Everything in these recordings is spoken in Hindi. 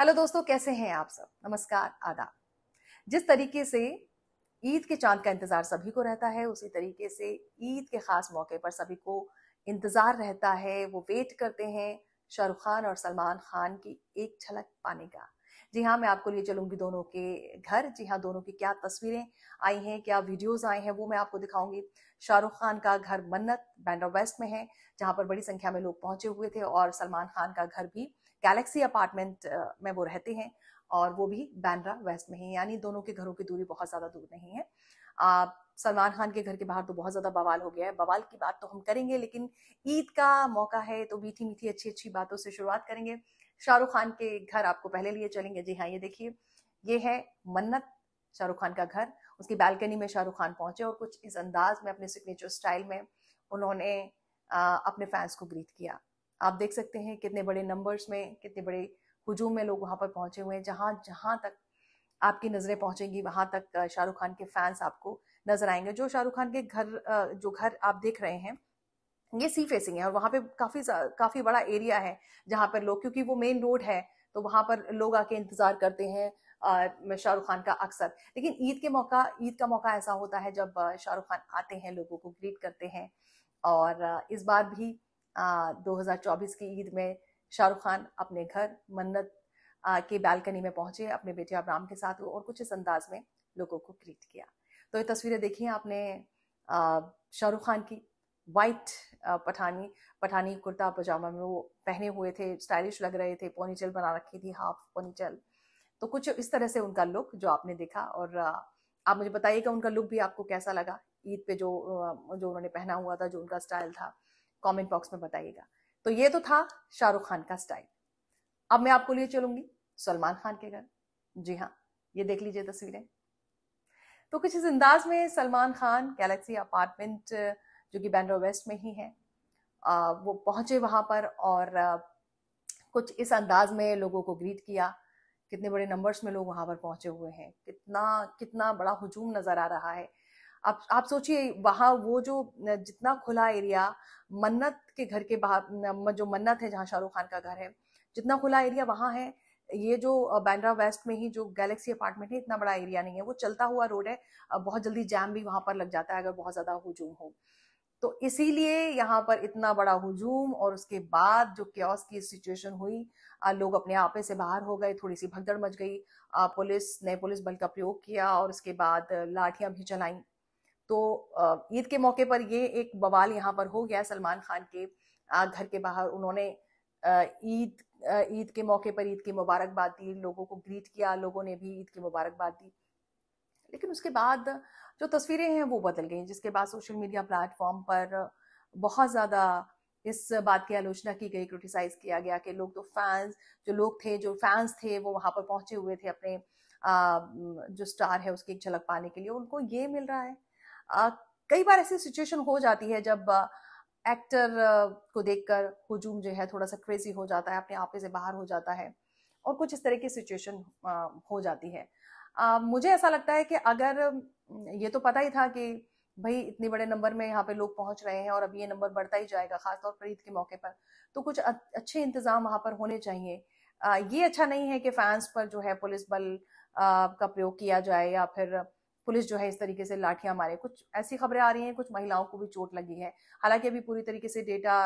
हेलो दोस्तों कैसे हैं आप सब नमस्कार आदाब जिस तरीके से ईद के चांद का इंतज़ार सभी को रहता है उसी तरीके से ईद के ख़ास मौके पर सभी को इंतज़ार रहता है वो वेट करते हैं शाहरुख खान और सलमान खान की एक झलक पाने का जी हाँ मैं आपको लिए चलूंगी दोनों के घर जी हाँ दोनों की क्या तस्वीरें आई हैं क्या वीडियोस आए हैं वो मैं आपको दिखाऊंगी शाहरुख खान का घर मन्नत बैंड्रा वेस्ट में है जहाँ पर बड़ी संख्या में लोग पहुंचे हुए थे और सलमान खान का घर भी गैलेक्सी अपार्टमेंट में वो रहते हैं और वो भी बैंड्रा वेस्ट में है यानी दोनों के घरों की दूरी बहुत ज़्यादा दूर नहीं है आप सलमान खान के घर के बाहर तो बहुत ज़्यादा बवाल हो गया है बवाल की बात तो हम करेंगे लेकिन ईद का मौका है तो मीठी मीठी अच्छी अच्छी बातों से शुरुआत करेंगे शाहरुख खान के घर आपको पहले लिए चलेंगे जी हाँ ये देखिए ये है मन्नत शाहरुख खान का घर उसकी बालकनी में शाहरुख खान पहुंचे और कुछ इस अंदाज में अपने सिग्नेचर स्टाइल में उन्होंने अपने फैंस को ग्रीट किया आप देख सकते हैं कितने बड़े नंबर्स में कितने बड़े हजूम में लोग वहाँ पर पहुंचे हुए हैं जहाँ जहाँ तक आपकी नज़रें पहुंचेंगी वहाँ तक शाहरुख खान के फैंस आपको नजर आएंगे जो शाहरुख खान के घर जो घर आप देख रहे हैं ये सी फेसिंग है और वहाँ पे काफी काफी बड़ा एरिया है जहाँ पर लोग क्योंकि वो मेन रोड है तो वहाँ पर लोग आके इंतजार करते हैं शाहरुख खान का अक्सर लेकिन ईद के मौका ईद का मौका ऐसा होता है जब शाहरुख खान आते हैं लोगों को ग्रीट करते हैं और इस बार भी दो की ईद में शाहरुख खान अपने घर मन्नत के बालकनी में पहुंचे अपने बेटे अबराम के साथ और कुछ इस अंदाज में लोगों को ग्रीट किया तो ये तस्वीरें देखी आपने शाहरुख खान की white uh, Pathani Pathani kurta pyjama में वो पहने हुए थे स्टाइलिश लग रहे थे पोनीचल बना रखी थी हाफ पोनीचल तो कुछ इस तरह से उनका लुक जो आपने देखा और uh, आप मुझे बताइएगा उनका लुक भी आपको कैसा लगा ईद पे जो uh, जो उन्होंने पहना हुआ था जो उनका स्टाइल था कमेंट बॉक्स में बताइएगा तो ये तो था शाहरुख खान का स्टाइल अब मैं आपको लिए चलूंगी सलमान खान के घर जी हाँ ये देख लीजिए तस्वीरें तो कुछ इस अंदाज में सलमान खान गैलेक्सी अपार्टमेंट जो कि बैंड्रा वेस्ट में ही है आ, वो पहुंचे वहां पर और आ, कुछ इस अंदाज में लोगों को ग्रीट किया कितने बड़े नंबर्स में लोग वहां पर पहुंचे हुए हैं कितना कितना बड़ा हजूम नज़र आ रहा है आप आप सोचिए वहाँ वो जो जितना खुला एरिया मन्नत के घर के बाहर जो मन्नत है जहाँ शाहरुख खान का घर है जितना खुला एरिया वहाँ है ये जो बैंड्रा वेस्ट में ही जो गैलेक्सी अपार्टमेंट है इतना बड़ा एरिया नहीं है वो चलता हुआ रोड है बहुत जल्दी जैम भी वहाँ पर लग जाता है अगर बहुत ज़्यादा हजूम हो तो इसीलिए यहाँ पर इतना बड़ा हुजूम और उसके बाद जो क्योस की सिचुएशन हुई लोग अपने आपे से बाहर हो गए थोड़ी सी भगदड़ मच गई पुलिस ने पुलिस बल का प्रयोग किया और उसके बाद लाठियां भी चलाई तो ईद के मौके पर ये एक बवाल यहाँ पर हो गया सलमान खान के घर के बाहर उन्होंने ईद ईद के मौके पर ईद की मुबारकबाद दी लोगों को ग्रीट किया लोगों ने भी ईद की मुबारकबाद दी लेकिन उसके बाद जो तस्वीरें हैं वो बदल गई जिसके बाद सोशल मीडिया प्लेटफॉर्म पर बहुत ज़्यादा इस बात की आलोचना की गई क्रिटिसाइज किया गया कि लोग तो फैंस जो लोग थे जो फैंस थे वो वहाँ पर पहुँचे हुए थे अपने जो स्टार है उसकी एक झलक पाने के लिए उनको ये मिल रहा है कई बार ऐसी सिचुएशन हो जाती है जब एक्टर को देखकर हजूम जो है थोड़ा सा क्रेजी हो जाता है अपने आपे से बाहर हो जाता है और कुछ इस तरह की सिचुएशन हो जाती है आ, मुझे ऐसा लगता है कि अगर ये तो पता ही था कि भाई इतने बड़े नंबर में यहाँ पे लोग पहुंच रहे हैं और अभी ये नंबर बढ़ता ही जाएगा खासतौर पर ईद के मौके पर तो कुछ अच्छे इंतजाम वहां पर होने चाहिए आ, ये अच्छा नहीं है कि फैंस पर जो है पुलिस बल आ, का प्रयोग किया जाए या फिर पुलिस जो है इस तरीके से लाठियां मारे कुछ ऐसी खबरें आ रही हैं कुछ महिलाओं को भी चोट लगी है हालांकि अभी पूरी तरीके से डेटा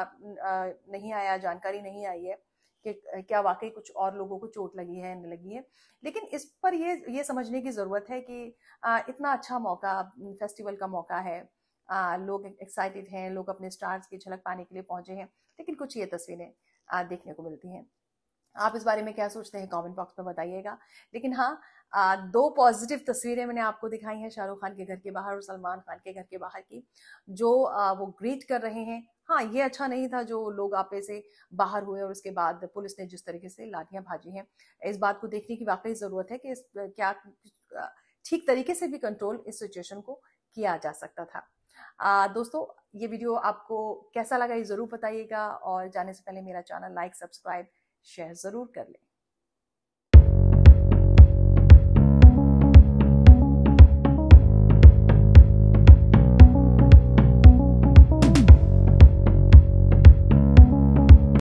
नहीं आया जानकारी नहीं आई है कि क्या वाकई कुछ और लोगों को चोट लगी है नहीं लगी है लेकिन इस पर ये ये समझने की ज़रूरत है कि आ, इतना अच्छा मौका फेस्टिवल का मौका है आ, लोग एक्साइटेड हैं लोग अपने स्टार्स की झलक पाने के लिए पहुंचे हैं लेकिन कुछ ये तस्वीरें देखने को मिलती हैं आप इस बारे में क्या सोचते हैं कमेंट बॉक्स में बताइएगा लेकिन हाँ दो पॉजिटिव तस्वीरें मैंने आपको दिखाई हैं शाहरुख खान के घर के बाहर और सलमान खान के घर के बाहर की जो वो ग्रीट कर रहे हैं हाँ ये अच्छा नहीं था जो लोग आपे से बाहर हुए और उसके बाद पुलिस ने जिस तरीके से लाठियां भाजी हैं इस बात को देखने की वाकई ज़रूरत है कि इस क्या ठीक तरीके से भी कंट्रोल इस सिचुएशन को किया जा सकता था आ, दोस्तों ये वीडियो आपको कैसा लगा ये ज़रूर बताइएगा और जाने से पहले मेरा चैनल लाइक सब्सक्राइब शेयर ज़रूर कर लें